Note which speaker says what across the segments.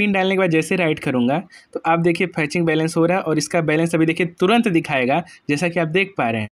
Speaker 1: pin डालने के बाद जैसे राइट करूँगा तो आप देखिए फैचिंग बैलेंस हो रहा है और इसका बैलेंस अभी देखिए तुरंत दिखाएगा जैसा कि आप देख पा रहे हैं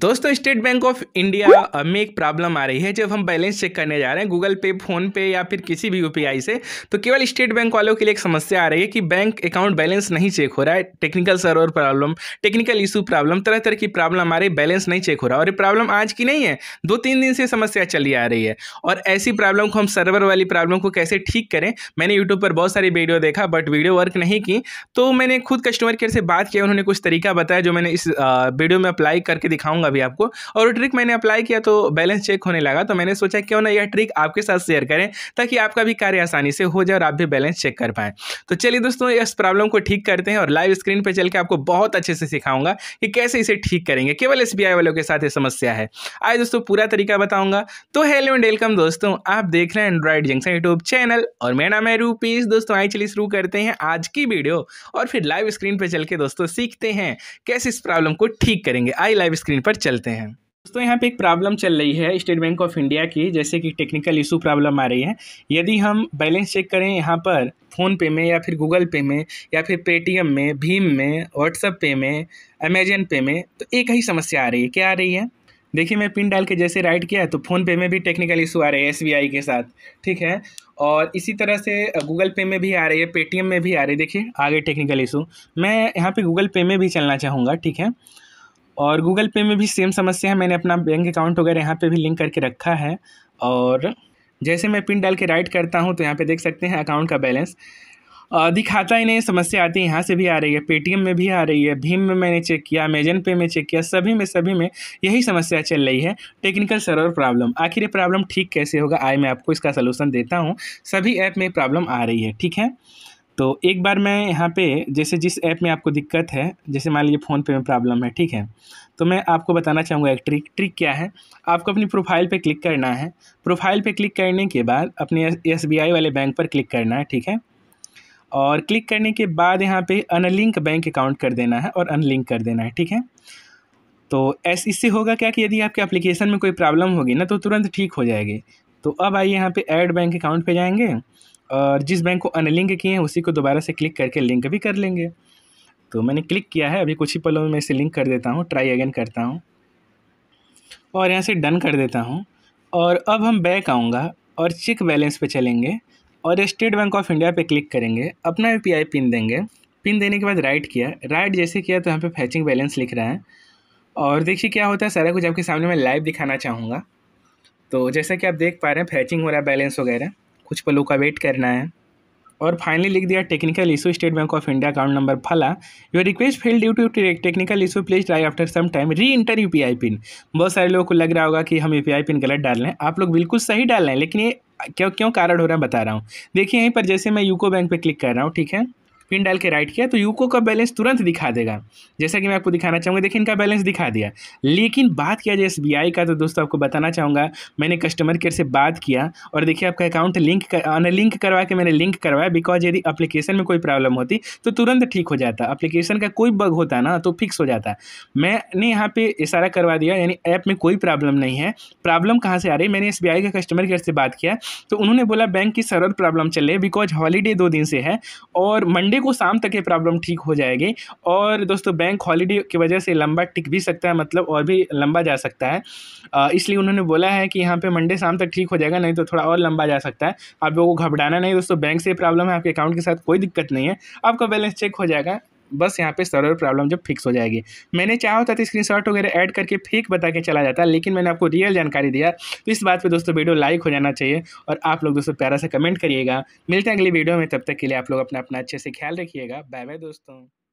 Speaker 1: दोस्तों स्टेट बैंक ऑफ इंडिया में एक प्रॉब्लम आ रही है जब हम बैलेंस चेक करने जा रहे हैं गूगल पे फोन पे या फिर किसी भी यूपीआई से तो केवल स्टेट बैंक वालों के लिए एक समस्या आ रही है कि बैंक अकाउंट बैलेंस नहीं चेक हो रहा है technical server problem technical issue problem तरह तरह की प्रॉब्लम आ रही है बैलेंस नहीं चेक हो रहा और ये प्रॉब्लम आज की नहीं है दो तीन दिन से समस्या चली आ रही है और ऐसी प्रॉब्लम को हम सर्वर वाली प्रॉब्लम को कैसे ठीक करें मैंने यूट्यूब पर बहुत सारी वीडियो देखा बट वीडियो वर्क नहीं की तो मैंने खुद कस्टमर केयर से बात किया उन्होंने कुछ तरीका बताया जो मैंने इस वीडियो में अप्लाई करके दिखाऊंगा बताऊंगा अभी आपको और ट्रिक मैंने अप्लाई किया तो बैलेंस चेक होने लगा तो मैंने सोचा क्यों ना यह ट्रिक आपके साथ शेयर करें ताकि आपका भी कार्य आसानी से हो जाए और आप भी बैलेंस चेक कर पाएं तो चलिए दोस्तों इस प्रॉब्लम को ठीक करते हैं और लाइव स्क्रीन पर चल के आपको बहुत अच्छे से सिखाऊंगा कि कैसे इसे ठीक करेंगे केवल एस वालों के साथ ये समस्या है आए दोस्तों पूरा तरीका बताऊंगा तो हेलो एंड वेलकम दोस्तों आप देख रहे हैं एंड्रॉइड जंक्शन यूट्यूब चैनल और मेरा नाम है रूपीज दोस्तों आई चलिए शुरू करते हैं आज की वीडियो और फिर लाइव स्क्रीन पर चल के दोस्तों सीखते हैं कैसे इस प्रॉब्लम को ठीक करेंगे आई लाइव स्क्रीन पर पर चलते हैं दोस्तों यहाँ पे एक प्रॉब्लम चल रही है स्टेट बैंक ऑफ इंडिया की जैसे कि टेक्निकल इशू प्रॉब्लम आ रही है यदि हम बैलेंस चेक करें यहाँ पर फ़ोन पे में या फिर गूगल पे में या फिर पेटीएम में भीम में व्हाट्सअप पे में अमेजन पे में तो एक ही समस्या आ रही है क्या आ रही है देखिए मैं पिन डाल के जैसे राइट किया तो फ़ोन पे में भी टेक्निकल इशू आ रहे हैं एस के साथ ठीक है और इसी तरह से गूगल पे में भी आ रही है पेटीएम में भी आ रही है देखिए आगे टेक्निकल इशू मैं यहाँ पे गूगल पे में भी चलना चाहूँगा ठीक है और गूगल पे में भी सेम समस्या है मैंने अपना बैंक अकाउंट वगैरह यहाँ पे भी लिंक करके रखा है और जैसे मैं पिन डाल के राइट करता हूँ तो यहाँ पे देख सकते हैं अकाउंट का बैलेंस दिखाता ही नहीं समस्या आती है यहाँ से भी आ रही है पेटीएम में भी आ रही है भीम में मैंने चेक किया अमेजन पे में चेक किया सभी में सभी में यही समस्या चल रही है टेक्निकल सर्वर प्रॉब्लम आखिर ये प्रॉब्लम ठीक कैसे होगा आए मैं आपको इसका सलूशन देता हूँ सभी ऐप में प्रॉब्लम आ रही है ठीक है तो एक बार मैं यहाँ पे जैसे जिस ऐप में आपको दिक्कत है जैसे मान लीजिए फ़ोनपे में प्रॉब्लम है ठीक है तो मैं आपको बताना चाहूँगा एक ट्रिक ट्रिक क्या है आपको अपनी प्रोफाइल पे क्लिक करना है प्रोफाइल पे क्लिक करने के बाद अपने एस वाले बैंक पर क्लिक करना है ठीक है और क्लिक करने के बाद यहाँ पर अनलिंक बैंक अकाउंट कर देना है और अनलिंक कर देना है ठीक है तो ऐसे इससे होगा क्या कि यदि आपके एप्लीकेशन में कोई प्रॉब्लम होगी ना तो तुरंत ठीक हो जाएगी तो अब आइए यहाँ पे ऐड बैंक अकाउंट पे जाएंगे और जिस बैंक को अनलिंक किए हैं उसी को दोबारा से क्लिक करके लिंक भी कर लेंगे तो मैंने क्लिक किया है अभी कुछ ही पलों में मैं इसे लिंक कर देता हूँ ट्राई अगेन करता हूँ और यहाँ से डन कर देता हूँ और अब हम बैक आऊँगा और चेक बैलेंस पे चलेंगे और स्टेट बैंक ऑफ इंडिया पे क्लिक करेंगे अपना यू पिन देंगे पिन देने के बाद राइट किया राइट जैसे किया तो यहाँ पे फैचिंग बैलेंस लिख रहा है और देखिए क्या होता है सारा कुछ आपके सामने मैं लाइव दिखाना चाहूँगा तो जैसा कि आप देख पा रहे हैं फैचिंग हो रहा है बैलेंस वगैरह कुछ पलों का वेट करना है और फाइनली लिख दिया technical issue State Bank of India account number फला your request fail due to technical issue please try after some time reenter U PIN बहुत सारे लोगों को लग रहा होगा कि हम यू पिन गलत डाल रहे हैं आप लोग बिल्कुल सही डाल रहे हैं लेकिन ये क्यों क्यों कारण हो रहा है बता रहा हूँ देखिए यहीं पर जैसे मैं यूको बैंक पर क्लिक कर रहा हूँ ठीक है पिन डाल के राइट किया तो यूको का बैलेंस तुरंत दिखा देगा जैसा कि मैं आपको दिखाना चाहूँगा देखिए इनका बैलेंस दिखा दिया लेकिन बात किया जाए एस का तो दोस्तों आपको बताना चाहूँगा मैंने कस्टमर केयर से बात किया और देखिए आपका अकाउंट लिंक कर, लिंक करवा के मैंने लिंक करवाया बिकॉज यदि अप्लीकेशन में कोई प्रॉब्लम होती तो तुरंत ठीक हो जाता अप्लीकेशन का कोई बग होता ना तो फिक्स हो जाता मैंने यहाँ पर इशारा करवा दिया यानी ऐप में कोई प्रॉब्लम नहीं है प्रॉब्लम कहाँ से आ रही मैंने एस का कस्टमर केयर से बात किया तो उन्होंने बोला बैंक की सर्वर प्रॉब्लम चल रही है बिकॉज हॉलीडे दो दिन से है और मंडे को शाम तक ये प्रॉब्लम ठीक हो जाएगी और दोस्तों बैंक हॉलीडे की वजह से लंबा टिक भी सकता है मतलब और भी लंबा जा सकता है इसलिए उन्होंने बोला है कि यहाँ पर मंडे शाम तक ठीक हो जाएगा नहीं तो थोड़ा और लंबा जा सकता है आप लोगों को घबराना नहीं दोस्तों बैंक से प्रॉब्लम है आपके अकाउंट के साथ कोई दिक्कत नहीं है आपका बैलेंस चेक हो जाएगा बस यहाँ पे सर्वर प्रॉब्लम जब फिक्स हो जाएगी मैंने चाहा होता तो शॉट वगैरह ऐड करके फेक बता के चला जाता लेकिन मैंने आपको रियल जानकारी दिया तो इस बात पे दोस्तों वीडियो लाइक हो जाना चाहिए और आप लोग दोस्तों प्यारा से कमेंट करिएगा मिलते हैं अगली वीडियो में तब तक के लिए आप लोग अपना अपना अच्छे से ख्याल रखिएगा बाय बाय दोस्तों